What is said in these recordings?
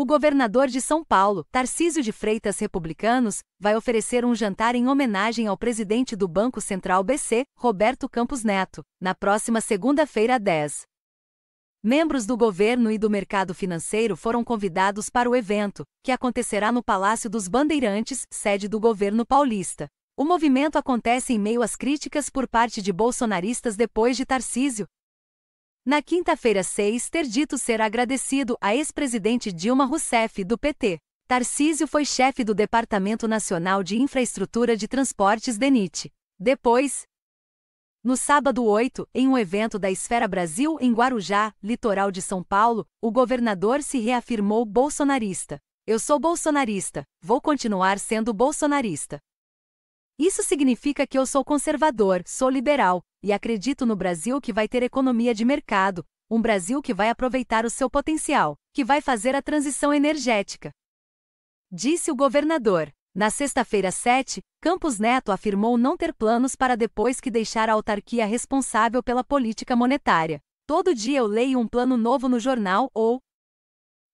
O governador de São Paulo, Tarcísio de Freitas Republicanos, vai oferecer um jantar em homenagem ao presidente do Banco Central BC, Roberto Campos Neto, na próxima segunda-feira 10. Membros do governo e do mercado financeiro foram convidados para o evento, que acontecerá no Palácio dos Bandeirantes, sede do governo paulista. O movimento acontece em meio às críticas por parte de bolsonaristas depois de Tarcísio, na quinta-feira 6, ter dito ser agradecido a ex-presidente Dilma Rousseff do PT. Tarcísio foi chefe do Departamento Nacional de Infraestrutura de Transportes DENIT. Depois, no sábado 8, em um evento da Esfera Brasil em Guarujá, litoral de São Paulo, o governador se reafirmou bolsonarista. Eu sou bolsonarista, vou continuar sendo bolsonarista. Isso significa que eu sou conservador, sou liberal, e acredito no Brasil que vai ter economia de mercado, um Brasil que vai aproveitar o seu potencial, que vai fazer a transição energética. Disse o governador. Na sexta-feira 7, Campos Neto afirmou não ter planos para depois que deixar a autarquia responsável pela política monetária. Todo dia eu leio um plano novo no jornal ou.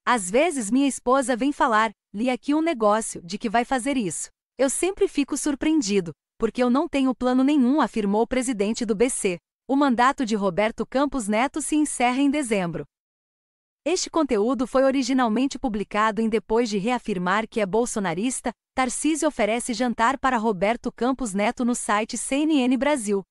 Às vezes minha esposa vem falar, li aqui um negócio, de que vai fazer isso. Eu sempre fico surpreendido, porque eu não tenho plano nenhum, afirmou o presidente do BC. O mandato de Roberto Campos Neto se encerra em dezembro. Este conteúdo foi originalmente publicado em depois de reafirmar que é bolsonarista, Tarcísio oferece jantar para Roberto Campos Neto no site CNN Brasil.